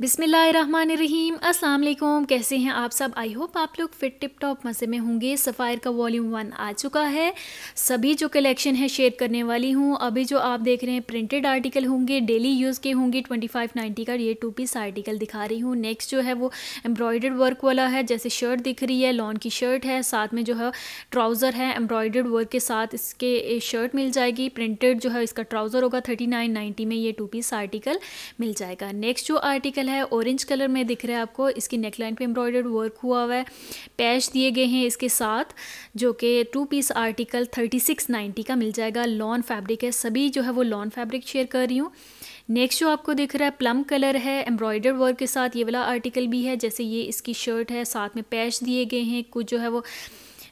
बिसमीम असलम कैसे हैं आप सब आई होप आप लोग फिट टिप टॉप मज़े में होंगे सफ़ायर का वॉल्यूम वन आ चुका है सभी जो कलेक्शन है शेयर करने वाली हूँ अभी जो आप देख रहे हैं प्रिंटेड आर्टिकल होंगे डेली यूज़ के होंगे ट्वेंटी फाइव नाइन्टी का ये टू पीस आर्टिकल दिखा रही हूँ नेक्स्ट जो है वो एम्ब्रॉयडर्ड वर्क वाला है जैसे शर्ट दिख रही है लॉन की शर्ट है साथ में जो है ट्राउज़र है एम्ब्रॉयडर्ड वर्क के साथ इसके शर्ट मिल जाएगी प्रिंटेड जो है इसका ट्राउज़र होगा थर्टी नाइन नाइन्टी में ये टू पीस आर्टिकल मिल जाएगा नेक्स्ट जो आर्टिकल है ऑरेंज कलर में दिख रहा है आपको इसकी नेकलाइन पे एम्ब्रॉयडर्ड वर्क हुआ हुआ है पैच दिए गए हैं इसके साथ जो कि two piece article thirty six ninety का मिल जाएगा लॉन फैब्रिक है सभी जो है वो लॉन फैब्रिक शेयर कर रही हूँ नेक्स्ट जो आपको दिख रहा है प्लम कलर है एम्ब्रॉयडर्ड वर्क के साथ ये वाला आर्टिकल भी है जैसे ये इसकी शर्ट है साथ में पैच दिए गए हैं कुछ जो है वो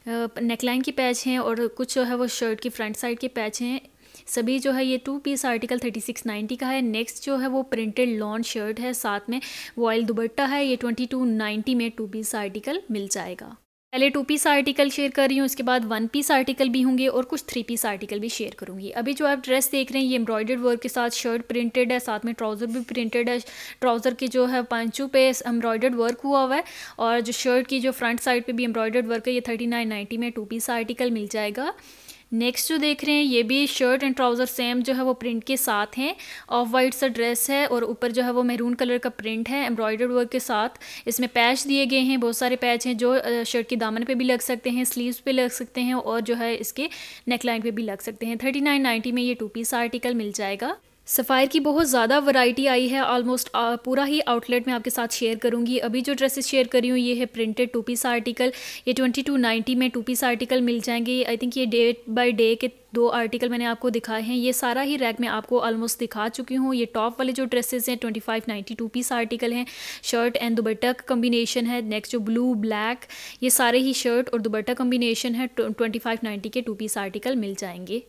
नेकलाइन की पैच हैं और कुछ जो है वो शर्ट की फ्रंट साइड के पैच हैं सभी जो है ये two piece article thirty six ninety का है नेक्स्ट जो है वो प्रिंटेड लॉन्ग शर्ट है साथ में वॉयल दुबट्टा है ये ट्वेंटी टू नाइन्टी में टू पीस आर्टिकल मिल जाएगा पहले टू पीस आर्टिकल शेयर कर रही हूँ उसके बाद वन पीस आर्टिकल भी होंगे और कुछ थ्री पीस आर्टिकल भी शेयर करूँगी अभी जो आप ड्रेस देख रहे हैं ये एम्ब्रॉयडर्ड वर्क के साथ शर्ट प्रिंटेड है साथ में ट्राउज़र भी प्रिंटेड है ट्राउज़र के जो है पांचों पे एम्ब्रॉयडर्ड वर्क हुआ हुआ है और जो शर्ट की जो फ्रंट साइड पर भी एम्ब्रॉयडर्ड वर्क है ये थर्टी में टू पीस आर्टिकल मिल जाएगा नेक्स्ट जो देख रहे हैं ये भी शर्ट एंड ट्राउज़र सेम जो है वो प्रिंट के साथ हैं ऑफ वाइट सा ड्रेस है और ऊपर जो है वो मेहरून कलर का प्रिंट है एम्ब्रॉयडर्ड वर्क के साथ इसमें पैच दिए गए हैं बहुत सारे पैच हैं जो शर्ट के दामन पे भी लग सकते हैं स्लीव्स पे लग सकते हैं और जो है इसके नेकलाइन पे भी लग सकते हैं थर्टी नाइन नाइन्टी में ये टू पीस आर्टिकल मिल जाएगा सफ़ायर की बहुत ज़्यादा वैरायटी आई है ऑलमोस्ट पूरा ही आउटलेट में आपके साथ शेयर करूँगी अभी जो ड्रेसेस शेयर करी हूँ ये है प्रिंटेड टू पीस आर्टिकल ये ट्वेंटी टू नाइन्टी में टू पीस आर्टिकल मिल जाएंगे आई थिंक ये डे बाय डे के दो आर्टिकल मैंने आपको दिखाए हैं ये सारा ही रैक में आपको ऑलमोस्ट दिखा चुकी हूँ ये टॉप वाले जो ड्रेसेस हैं twenty five ninety two piece article हैं शर्ट एंड दुबट्टा कम्बिनेशन है नेक्स्ट जो ब्लू ब्लैक ये सारे ही शर्ट और दुबट्टा कम्बिनेशन है ट्वेंटी फाइव नाइन्टी के टू पीस आर्टिकल मिल जाएंगे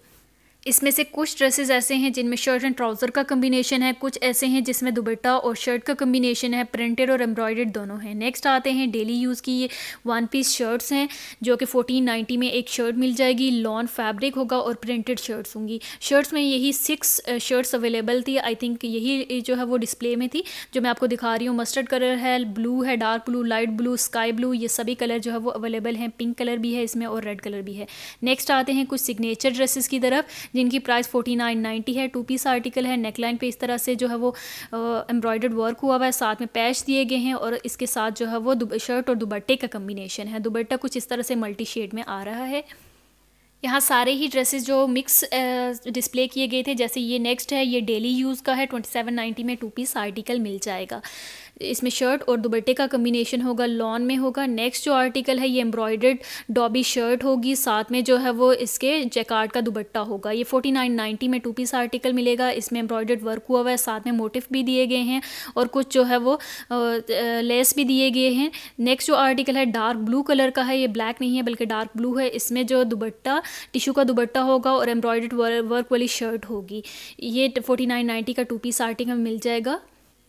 इसमें से कुछ ड्रेसेस ऐसे हैं जिनमें शर्ट एंड ट्राउज़र का कम्बिनेशन है कुछ ऐसे हैं जिसमें दुबट्टा और शर्ट का कम्बिनेशन है प्रिंटेड और एम्ब्रॉयडर्ड दोनों हैं नेक्स्ट आते हैं डेली यूज़ की ये वन पीस शर्ट्स हैं जो कि फोर्टीन नाइन्टी में एक शर्ट मिल जाएगी लॉन फैब्रिक होगा और प्रिंटेड शर्ट्स होंगी शर्ट्स में यही सिक्स शर्ट्स अवेलेबल थी आई थिंक यही जो है वो डिस्प्ले में थी जो मैं आपको दिखा रही हूँ मस्टर्ड कलर है ब्लू है dark blue light blue sky blue ये सभी कलर जो है वो अवेलेबल हैं पिंक कलर भी है इसमें और रेड कलर भी है नेक्स्ट आते हैं कुछ सिग्नेचर ड्रेसेस की तरफ जिनकी प्राइस फोर्टी नाइन नाइन्टी है टू पीस आर्टिकल है नेकलाइन पे इस तरह से जो है वो एम्ब्रॉयडर्ड वर्क हुआ हुआ है साथ में पैच दिए गए हैं और इसके साथ जो है वो शर्ट और दुबट्टे का कम्बिनेशन है दुबट्टा कुछ इस तरह से मल्टी शेड में आ रहा है यहाँ सारे ही ड्रेसेस जो मिक्स डिस्प्ले किए गए थे जैसे ये नेक्स्ट है ये डेली यूज़ का है ट्वेंटी सेवन नाइन्टी में टू पीस आर्टिकल मिल जाएगा इसमें शर्ट और दुबट्टे का कम्बिनेशन होगा लॉन में होगा नेक्स्ट जो आर्टिकल है ये एम्ब्रॉयडर्ड डॉबी शर्ट होगी साथ में जो है वो इसके जैकार्ड का दुबट्टा होगा ये फोर्टी नाइन नाइन्टी में टू पीस आर्टिकल मिलेगा इसमें एम्ब्रॉयडर्ड वर्क हुआ हुआ है साथ में मोटिफ भी दिए गए हैं और कुछ जो है वो लेस भी दिए गए हैं नेक्स्ट जो आर्टिकल है डार्क ब्लू कलर का है ये ब्लैक नहीं है बल्कि डार्क ब्लू है इसमें जो दुबट्टा टिशू का दुबट्टा होगा और एम्ब्रॉयडर्ड वर्क वाली शर्ट होगी ये फोर्टी नाइन नाइन्टी का टू पीस आर्टिकल मिल जाएगा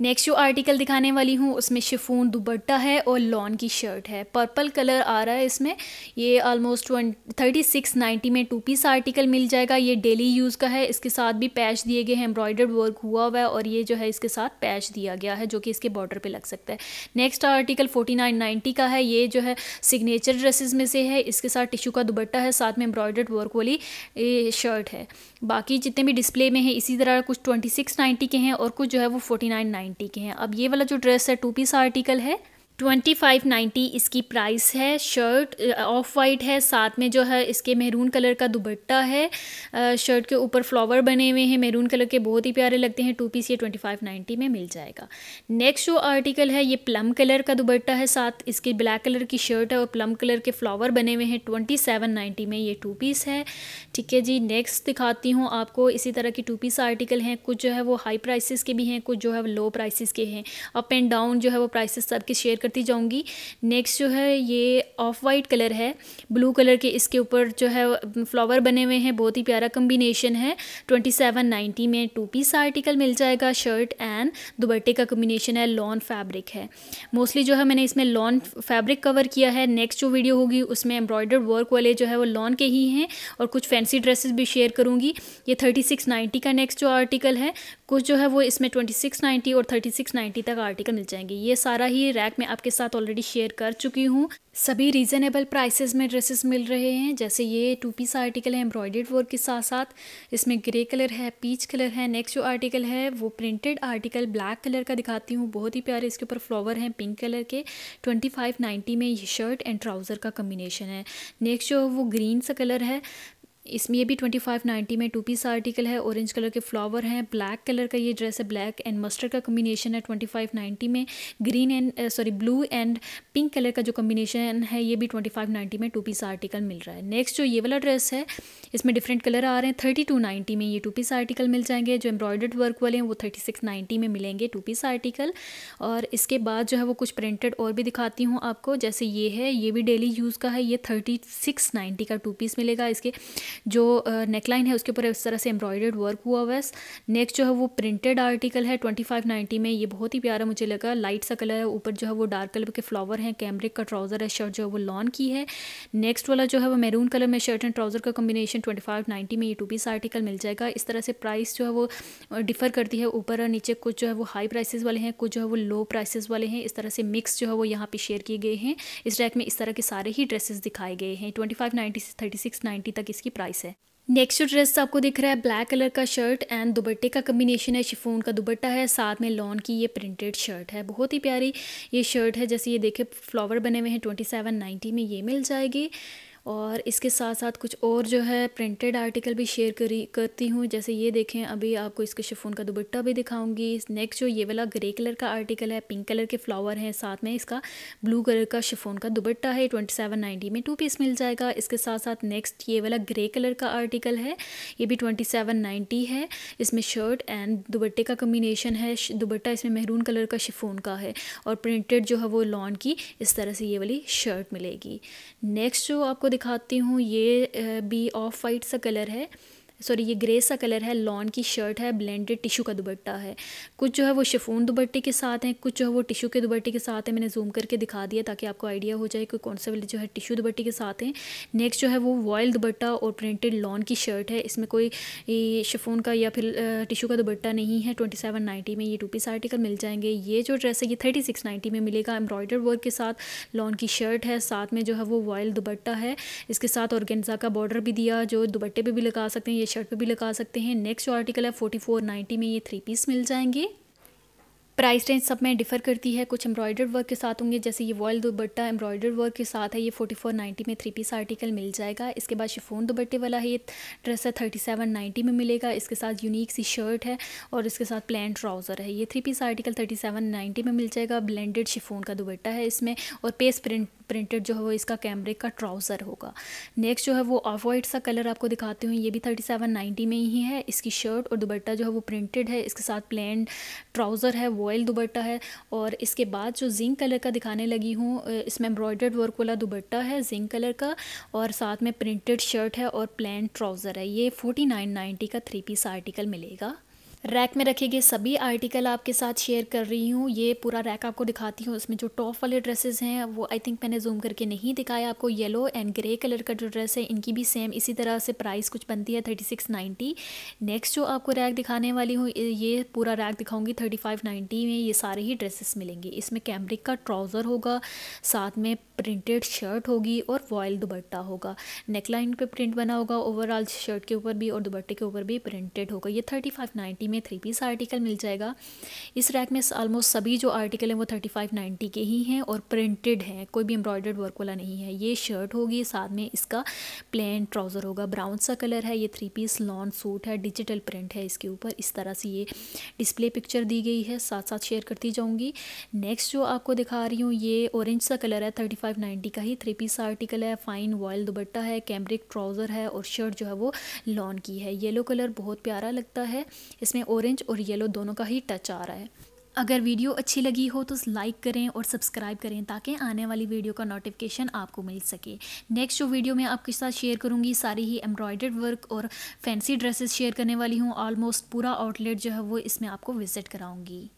नेक्स्ट जो आर्टिकल दिखाने वाली हूँ उसमें शिफोन दुबट्टा है और लॉन की शर्ट है पर्पल कलर आ रहा है इसमें ये almost one thirty six ninety में टू पीस आर्टिकल मिल जाएगा ये डेली यूज़ का है इसके साथ भी पैच दिए गए हैं एम्ब्रॉयडर्ड वर्क हुआ हुआ है और ये जो है इसके साथ पैच दिया गया है जो कि इसके बॉर्डर पर लग सकता है next article forty nine ninety का है ये जो है सिग्नेचर ड्रेसेज में से है इसके साथ टिशू का दुबट्टा है साथ में एम्ब्रॉयडर्ड वर्क वाली शर्ट है बाकी जितने भी डिस्प्ले में है इसी तरह कुछ ट्वेंटी सिक्स नाइन्टी के हैं और कुछ जो है वो फोर्टी नाइन नाइन्टी के हैं अब ये वाला जो ड्रेस है टू पीस आर्टिकल है ट्वेंटी फाइव नाइन्टी इसकी प्राइस है शर्ट ऑफ वाइट है साथ में जो है इसके मेहरून कलर का दुबट्टा है शर्ट के ऊपर फ्लावर बने हुए हैं मेहरून कलर के बहुत ही प्यारे लगते हैं टू पीस ये ट्वेंटी फाइव नाइन्टी में मिल जाएगा नेक्स्ट जो आर्टिकल है ये प्लम कलर का दुबट्टा है साथ इसके ब्लैक कलर की शर्ट है और प्लम कलर के फ्लावर बने हुए हैं ट्वेंटी सेवन नाइन्टी में ये टू पीस है ठीक है जी नेक्स्ट दिखाती हूँ आपको इसी तरह की टू पीस आर्टिकल हैं कुछ जो है वो हाई प्राइसिस के भी हैं कुछ जो है लो प्राइसिस के हैं अप एंड डाउन जो है वो प्राइसिस सबके शेयर कर करती जाऊंगी नेक्स्ट जो है ये ऑफ वाइट कलर है ब्लू कलर के इसके ऊपर जो है फ्लावर बने हुए हैं बहुत ही प्यारा कम्बिनेशन है ट्वेंटी सेवन नाइन्टी में टू पीस आर्टिकल मिल जाएगा शर्ट एंड दुबट्टे का कम्बिनेशन है लॉन फैब्रिक है मोस्टली जो है मैंने इसमें लॉन फैब्रिक कवर किया है नेक्स्ट जो वीडियो होगी उसमें एम्ब्रॉयडर्ड वर्क वाले जो है वो लॉन के ही हैं और कुछ फैंसी ड्रेसेस भी शेयर करूँगी ये थर्टी सिक्स नाइन्टी का नेक्स्ट जो आर्टिकल है कुछ जो है वो इसमें ट्वेंटी सिक्स नाइन्टी और थर्टी सिक्स नाइन्टी तक आर्टिकल मिल जाएंगे ये सारा ही रैक मैं आपके साथ ऑलरेडी शेयर कर चुकी हूँ सभी रीज़नेबल प्राइसेस में ड्रेसेस मिल रहे हैं जैसे ये टू पीस आर्टिकल है एम्ब्रॉयडर्ड वर्क के साथ साथ इसमें ग्रे कलर है पीच कलर है नेक्स्ट जो आर्टिकल है वो प्रिंटेड आर्टिकल ब्लैक कलर का दिखाती हूँ बहुत ही प्यारे इसके ऊपर फ्लावर हैं पिंक कलर के ट्वेंटी फाइव नाइन्टी में ये शर्ट एंड ट्राउज़र का कम्बिनेशन है नेक्स्ट जो वो ग्रीन सा कलर है इसमें ये भी ट्वेंटी फाइव नाइन्टी में टू पीस आर्टिकल है ऑरेंज कलर के फ्लावर हैं ब्लैक कलर का ये ड्रेस है ब्लैक एंड मस्टर्ड का कम्बिनेशन है ट्वेंटी फाइव नाइन्टी में green and sorry blue and pink colour का जो कम्बिनेशन है ये भी ट्वेंटी फाइव नाइन्टी में टू पीस आर्टिकल मिल रहा है नेक्स्ट जो ये वाला ड्रेस है इसमें डिफरेंट कलर आ रहे हैं थर्टी टू नाइन्टी में ये टू पीस आर्टिकल मिल जाएंगे जो एम्ब्रॉयडर्ड वर्क वाले हैं वो थर्टी सिक्स नाइन्टी में मिलेंगे टू पीस आर्टिकल और इसके बाद जो है वो कुछ प्रिंटेड और भी दिखाती हूँ आपको जैसे ये है ये भी डेली यूज़ का है ये थर्टी सिक्स नाइन्टी का टू पीस मिलेगा इसके जो नेकलाइन है उसके ऊपर इस तरह से एम्ब्रॉयडर्ड वर्क हुआ हुआ है नेक्स्ट जो है वो प्रिंटेड आर्टिकल है ट्वेंटी फाइव नाइन्टी में ये बहुत ही प्यारा मुझे लगा लाइट सा कलर है ऊपर जो है वो डार्क कलर के फ्लावर हैं कैमरिक का ट्राउज़र है शर्ट जो है वो लॉन की है नेक्स्ट वाला जो है वो मैरून कलर में शर्ट एंड ट्राउज़र का कॉम्बिनेशन ट्वेंटी फाइव नाइन्टी में ये टू पीस आर्टिकल मिल जाएगा इस तरह से प्राइस जो है वो डिफ़र करती है ऊपर और नीचे कुछ जो है वो हाई प्राइसेज वाले हैं कुछ जो है वो लो प्राइसेज वाले हैं इस तरह से मिक्स जो है वो यहाँ पे शेयर किए गए हैं इस रैक में इस तरह के सारे ही ड्रेसेस दिखाए गए हैं ट्वेंटी फाइव नाइन्टी से थर्टी सिक्स नाइन्टी तक इसकी प्राइस है नेक्स्ट ड्रेस आपको दिख रहा है ब्लैक कलर का शर्ट एंड दुबट्टे का कम्बिनेशन है शिफोन का दुबट्टा है साथ में लॉन की ये प्रिंटेड शर्ट है बहुत ही प्यारी ये शर्ट है जैसे ये देखे फ्लावर बने हुए हैं ट्वेंटी सेवन नाइन्टी में ये मिल जाएगी और इसके साथ साथ कुछ और जो है प्रिंटेड आर्टिकल भी शेयर करी करती हूँ जैसे ये देखें अभी आपको इसके शिफोन का दुबट्टा भी दिखाऊंगी नेक्स्ट जो ये वाला ग्रे कलर का आर्टिकल है पिंक कलर के फ्लावर हैं साथ में इसका ब्लू कलर का शिफोन का दुबट्टा है ट्वेंटी सेवन नाइन्टी में टू पीस मिल जाएगा इसके साथ साथ नेक्स्ट ये वाला ग्रे कलर का आर्टिकल है ये भी ट्वेंटी सेवन नाइन्टी है इसमें शर्ट एंड दुबट्टे का कम्बिनेशन है दुबट्टा इसमें महरून कलर का शिफोन का है और प्रिंटेड जो है वो लॉन की इस तरह से ये वाली शर्ट मिलेगी नेक्स्ट जो आपको दिखाती हूँ ये भी ऑफ वाइट सा कलर है सॉरी ये ग्रे सा कलर है लॉन की शर्ट है ब्लेंडेड टिशू का दुबट्टा है कुछ जो है वो शिफोन दुबट्टे के साथ हैं कुछ जो है वो टिशू के दुबट्टे के साथ है मैंने जूम करके दिखा दिया ताकि आपको आइडिया हो जाए कि कौन सा वाले जो है टिशू दुबट्टे के साथ हैं नेक्स्ट जो है वो वॉयल दुबट्टा और प्रिंटेड लॉन की शर्ट है इसमें कोई शिफोन का या फिर टिशू का दुबट्टा नहीं है ट्वेंटी सेवन नाइन्टी में ये टू पीस आर्टिकल मिल जाएंगे ये जो ड्रेस है ये थर्टी सिक्स नाइन्टी में मिलेगा एम्ब्रॉयडर वर्क के साथ लॉन की शर्ट है साथ में जो है वो वॉयल दुबट्टा है इसके साथ औरगेंजा का बॉर्डर भी दिया जो दुबट्टे पर भी लगा सकते हैं ये शर्ट पे भी लगा सकते हैं नेक्स्ट जो आर्टिकल है फोर्टी फोर नाइन्टी में ये थ्री पीस मिल जाएंगे प्राइस रेंज सब में डिफर करती है कुछ एम्ब्रॉयडर्ड वर्क के साथ होंगे जैसे ये वॉयल दुबट्टा एम्ब्रॉयडर्ड वर्क के साथ है ये फोर्टी फोर नाइन्टी में थ्री पीस आर्टिकल मिल जाएगा इसके बाद शिफोन दुबट्टे वाला है ये ड्रेस है थर्टी सेवन नाइन्टी में मिलेगा इसके साथ यूनिक सी शर्ट है और इसके साथ प्लान ट्राउज़र है ये three piece article thirty seven ninety में मिल जाएगा ब्लेंडेड शिफोन का दुबट्टा है इसमें और पेस प्रिंट प्रिंटेड जो है वो इसका कैमरे का ट्राउज़र होगा नेक्स्ट जो है वो ऑफ वाइट सा कलर आपको दिखाती हूँ ये भी थर्टी सेवन नाइन्टी में ही है इसकी शर्ट और दुबट्टा जो है वो प्रिंटेड है इसके साथ प्लेन ट्राउज़र है वॉयल दुबट्टा है और इसके बाद जो जिंक कलर का दिखाने लगी हूँ इसमें एम्ब्रॉयडर्ड वर्क वाला दुबट्टा है जिंक कलर का और साथ में प्रिंटेड शर्ट है और प्लेन ट्राउज़र है ये फोर्टी नाइन नाइन्टी का थ्री पीस आर्टिकल मिलेगा रैक में रखे गए सभी आर्टिकल आपके साथ शेयर कर रही हूँ ये पूरा रैक आपको दिखाती हूँ उसमें जो टॉप वाले ड्रेसेस हैं वो आई थिंक मैंने जूम करके नहीं दिखाया आपको येलो एंड ग्रे कलर का जो ड्रेस है इनकी भी सेम इसी तरह से प्राइस कुछ बनती है थर्टी सिक्स नाइन्टी नेक्स्ट जो आपको रैक दिखाने वाली हूँ ये पूरा रैक दिखाऊंगी थर्टी फाइव नाइन्टी में ये सारे ही ड्रेसेस मिलेंगे इसमें कैमरिक का ट्राउज़र होगा साथ में प्रिंटेड शर्ट होगी और वॉयल दुबट्टा होगा नेकलाइन पर प्रिंट बना होगा ओवरऑल शर्ट के ऊपर भी और दुबट्टे के ऊपर भी प्रिंटेड होगा ये थर्टी फाइव नाइन्टी में थ्री पीस आर्टिकल मिल जाएगा इस रैक में ऑलमोस्ट सभी जो आर्टिकल हैं वो थर्टी फाइव नाइन्टी के ही हैं और प्रिंटेड हैं कोई भी एम्ब्रॉयडर्ड वर्क वाला नहीं है ये शर्ट होगी साथ में इसका प्लेन ट्राउज़र होगा ब्राउन सा कलर है ये थ्री पीस लॉन्ग सूट है डिजिटल प्रिंट है इसके ऊपर इस तरह से ये डिस्प्ले पिक्चर दी गई है साथ साथ शेयर करती जाऊँगी नेक्स्ट जो आपको दिखा रही हूँ ये ऑरेंज सा कलर है थर्टी फाइव नाइन्टी का ही थ्री पीस आर्टिकल है फाइन वॉयल दुबट्टा है कैमरिक ट्राउज़र है और शर्ट जो है वो लॉन की है येलो कलर बहुत प्यारा लगता है इसमें इसमें ऑरेंज और येलो दोनों का ही टच आ रहा है अगर वीडियो अच्छी लगी हो तो लाइक करें और सब्सक्राइब करें ताकि आने वाली वीडियो का नोटिफिकेशन आपको मिल सके नेक्स्ट जो वीडियो मैं आपके साथ शेयर करूँगी सारी ही एम्ब्रॉयडर्ड वर्क और फैंसी ड्रेसेस शेयर करने वाली हूँ ऑलमोस्ट पूरा आउटलेट जो है वो इसमें आपको विज़िट कराऊंगी